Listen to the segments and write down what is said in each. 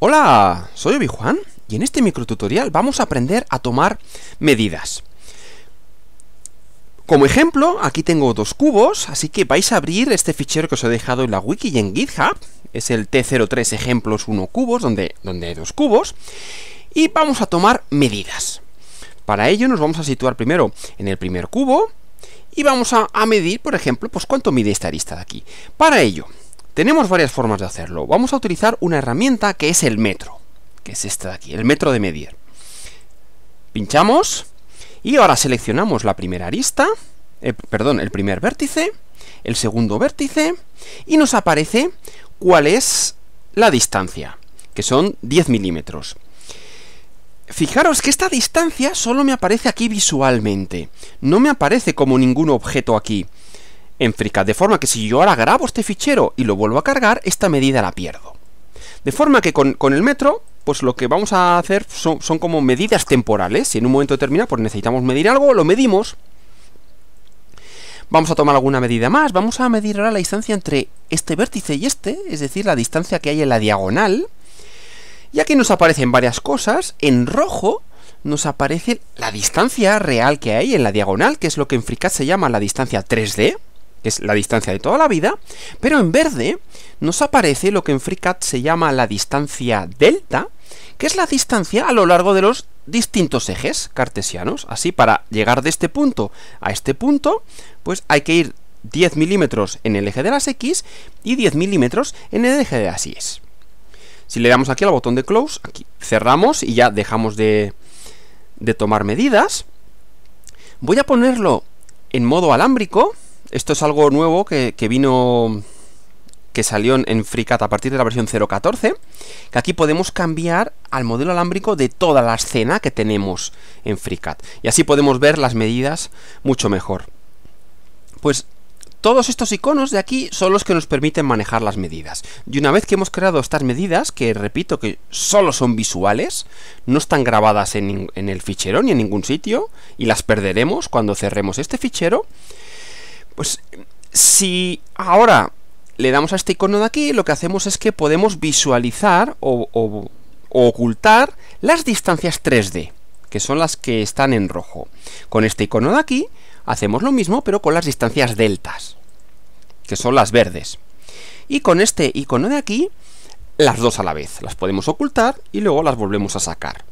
Hola, soy Obi-Juan y en este microtutorial vamos a aprender a tomar medidas. Como ejemplo, aquí tengo dos cubos, así que vais a abrir este fichero que os he dejado en la wiki y en GitHub, es el T03 ejemplos 1 cubos, donde, donde hay dos cubos, y vamos a tomar medidas. Para ello nos vamos a situar primero en el primer cubo, y vamos a, medir, por ejemplo, pues cuánto mide esta arista de aquí. Para ello, tenemos varias formas de hacerlo. Vamos a utilizar una herramienta que es el metro, que es esta de aquí, el metro de medir. Pinchamos y ahora seleccionamos la primera arista, eh, perdón, el primer vértice, el segundo vértice y nos aparece cuál es la distancia, que son 10 milímetros. Fijaros que esta distancia solo me aparece aquí visualmente, no me aparece como ningún objeto aquí en FreeCAD, de forma que si yo ahora grabo este fichero y lo vuelvo a cargar, esta medida la pierdo. De forma que con, el metro, pues lo que vamos a hacer son, son, como medidas temporales. Si en un momento determinado pues necesitamos medir algo, lo medimos. Vamos a tomar alguna medida más. Vamos a medir ahora la distancia entre este vértice y este, es decir, la distancia que hay en la diagonal. Y aquí nos aparecen varias cosas. En rojo nos aparece la distancia real que hay en la diagonal, que es lo que en FreeCAD se llama la distancia 3D que es la distancia de toda la vida, pero en verde nos aparece lo que en FreeCAD se llama la distancia delta, que es la distancia a lo largo de los distintos ejes cartesianos. Así, para llegar de este punto a este punto, pues hay que ir 10 milímetros en el eje de las X y 10 milímetros en el eje de las Y. Si le damos aquí al botón de Close, aquí cerramos y ya dejamos de, de tomar medidas. Voy a ponerlo en modo alámbrico esto es algo nuevo que, vino que salió en FreeCAD a partir de la versión 0.14, que aquí podemos cambiar al modelo alámbrico de toda la escena que tenemos en FreeCAD. Y así podemos ver las medidas mucho mejor. Pues todos estos iconos de aquí son los que nos permiten manejar las medidas. Y una vez que hemos creado estas medidas, que repito que solo son visuales, no están grabadas en, en el fichero ni en ningún sitio, y las perderemos cuando cerremos este fichero, pues si ahora le damos a este icono de aquí, lo que hacemos es que podemos visualizar o, ocultar las distancias 3D, que son las que están en rojo. Con este icono de aquí hacemos lo mismo, pero con las distancias deltas, que son las verdes. Y con este icono de aquí, las dos a la vez. Las podemos ocultar y luego las volvemos a sacar.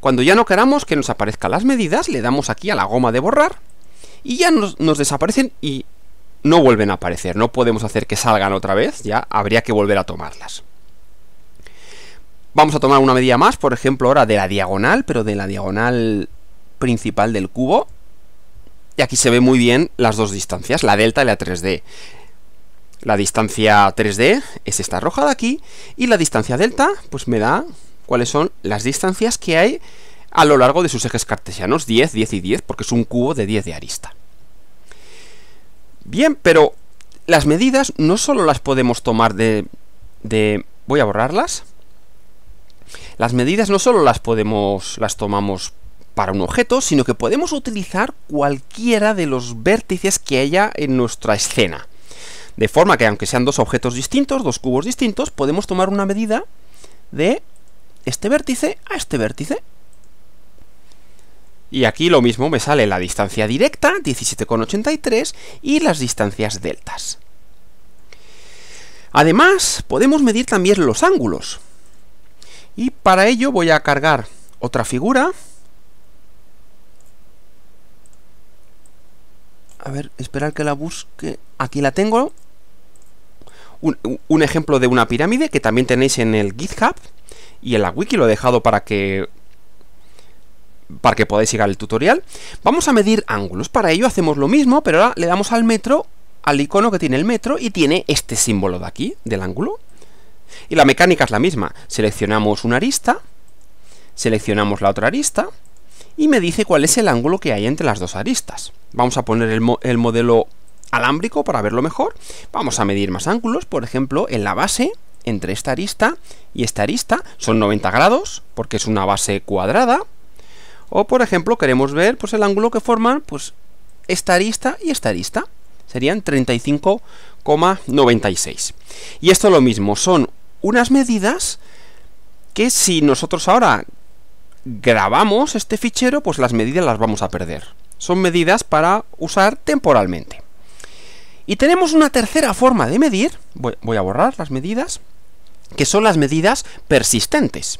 Cuando ya no queramos que nos aparezcan las medidas, le damos aquí a la goma de borrar y ya nos, desaparecen y no vuelven a aparecer. No podemos hacer que salgan otra vez, ya habría que volver a tomarlas. Vamos a tomar una medida más, por ejemplo, ahora de la diagonal, pero de la diagonal principal del cubo. Y aquí se ve muy bien las dos distancias, la delta y la 3D. La distancia 3D es esta roja de aquí, y la distancia delta, pues me da cuáles son las distancias que hay a lo largo de sus ejes cartesianos 10, 10 y 10, porque es un cubo de 10 de arista. Bien, pero las medidas no solo las podemos tomar de... de voy a borrarlas. Las medidas no solo las podemos... las tomamos para un objeto, sino que podemos utilizar cualquiera de los vértices que haya en nuestra escena. De forma que aunque sean dos objetos distintos, dos cubos distintos, podemos tomar una medida de este vértice a este vértice y aquí lo mismo me sale la distancia directa, 17,83, y las distancias deltas. Además, podemos medir también los ángulos. Y para ello voy a cargar otra figura. A ver, esperar que la busque. Aquí la tengo. Un, un ejemplo de una pirámide que también tenéis en el GitHub. Y en la wiki lo he dejado para que para que podáis llegar al tutorial. Vamos a medir ángulos. Para ello hacemos lo mismo, pero ahora le damos al metro, al icono que tiene el metro, y tiene este símbolo de aquí, del ángulo. Y la mecánica es la misma. Seleccionamos una arista, seleccionamos la otra arista, y me dice cuál es el ángulo que hay entre las dos aristas. Vamos a poner el, el modelo alámbrico para verlo mejor. Vamos a medir más ángulos, por ejemplo, en la base entre esta arista y esta arista son 90 grados porque es una base cuadrada o por ejemplo queremos ver pues, el ángulo que forman pues, esta arista y esta arista. Serían 35,96. Y esto lo mismo, son unas medidas que si nosotros ahora grabamos este fichero, pues las medidas las vamos a perder. Son medidas para usar temporalmente. Y tenemos una tercera forma de medir, voy a borrar las medidas, que son las medidas persistentes.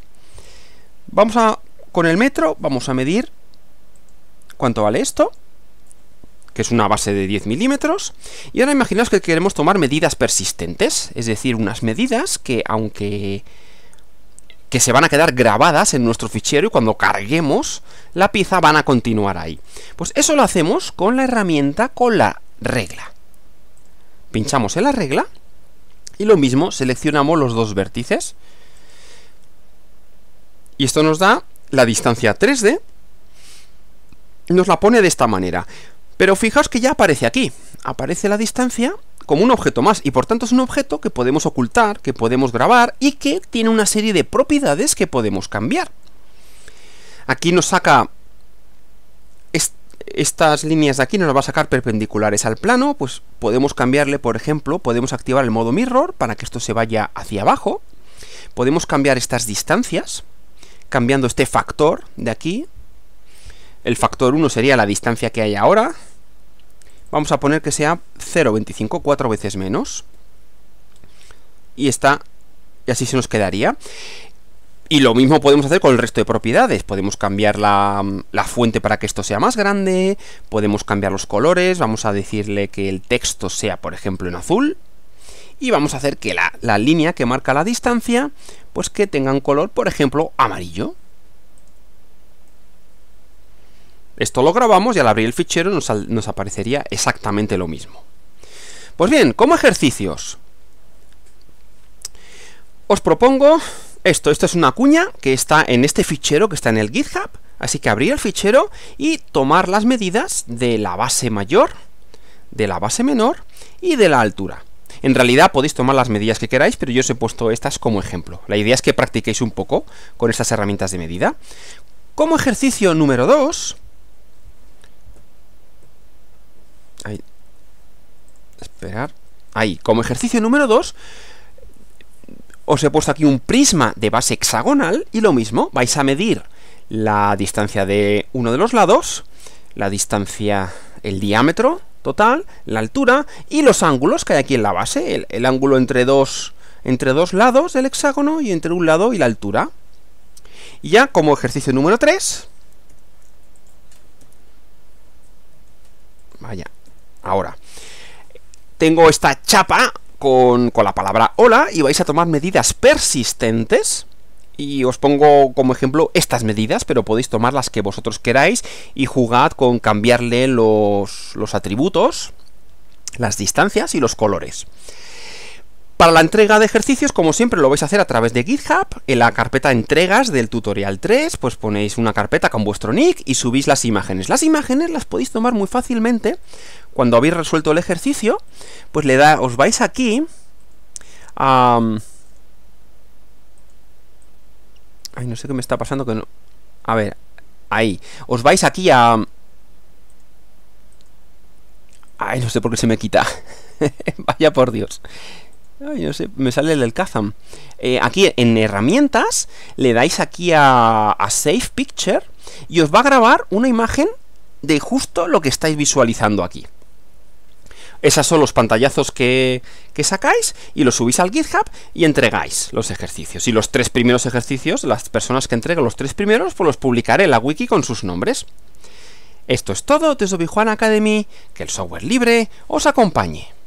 Vamos a con el metro vamos a medir cuánto vale esto, que es una base de 10 milímetros. Y ahora imaginaos que queremos tomar medidas persistentes, es decir, unas medidas que aunque que se van a quedar grabadas en nuestro fichero y cuando carguemos la pieza van a continuar ahí. Pues eso lo hacemos con la herramienta, con la regla. Pinchamos en la regla y lo mismo, seleccionamos los dos vértices. Y esto nos da la distancia 3D, nos la pone de esta manera. Pero fijaos que ya aparece aquí, aparece la distancia como un objeto más, y por tanto es un objeto que podemos ocultar, que podemos grabar, y que tiene una serie de propiedades que podemos cambiar. Aquí nos saca estas líneas de aquí, nos las va a sacar perpendiculares al plano, pues podemos cambiarle, por ejemplo, podemos activar el modo mirror para que esto se vaya hacia abajo, podemos cambiar estas distancias, cambiando este factor de aquí. El factor 1 sería la distancia que hay ahora. Vamos a poner que sea 0,25, cuatro veces menos. Y está, y así se nos quedaría. Y lo mismo podemos hacer con el resto de propiedades. Podemos cambiar la, la, fuente para que esto sea más grande, podemos cambiar los colores, vamos a decirle que el texto sea, por ejemplo, en azul, y vamos a hacer que la, línea que marca la distancia, pues que tenga un color, por ejemplo, amarillo. Esto lo grabamos y al abrir el fichero nos aparecería exactamente lo mismo. Pues bien, como ejercicios, os propongo esto. Esto es una cuña que está en este fichero que está en el GitHub. Así que abrir el fichero y tomar las medidas de la base mayor, de la base menor y de la altura. En realidad podéis tomar las medidas que queráis, pero yo os he puesto estas como ejemplo. La idea es que practiquéis un poco con estas herramientas de medida. Como ejercicio número 2... Ahí. Esperar. Ahí. Como ejercicio número 2 os he puesto aquí un prisma de base hexagonal y lo mismo, vais a medir la distancia de uno de los lados, la distancia, el diámetro total, la altura y los ángulos que hay aquí en la base, el, ángulo entre dos, entre dos lados del hexágono y entre un lado y la altura. Y ya como ejercicio número 3, vaya, ahora, tengo esta chapa con la palabra hola y vais a tomar medidas persistentes y os pongo como ejemplo estas medidas, pero podéis tomar las que vosotros queráis y jugad con cambiarle los, atributos, las distancias y los colores. Para la entrega de ejercicios, como siempre, lo vais a hacer a través de GitHub. En la carpeta entregas del tutorial 3, pues ponéis una carpeta con vuestro nick y subís las imágenes. Las imágenes las podéis tomar muy fácilmente. Cuando habéis resuelto el ejercicio, pues le da, os vais aquí a... Ay, no sé qué me está pasando que no... A ver, ahí. Os vais aquí a... Ay, no sé por qué se me quita. Vaya por Dios. Ay, no sé, me sale el del Kazam. Eh, aquí en herramientas le dais aquí a, a Save Picture y os va a grabar una imagen de justo lo que estáis visualizando aquí. Esos son los pantallazos que, sacáis y los subís al GitHub y entregáis los ejercicios. Y los tres primeros ejercicios, las personas que entreguen los tres primeros, pues los publicaré en la wiki con sus nombres. Esto es todo desde Juan Academy, que el software libre os acompañe.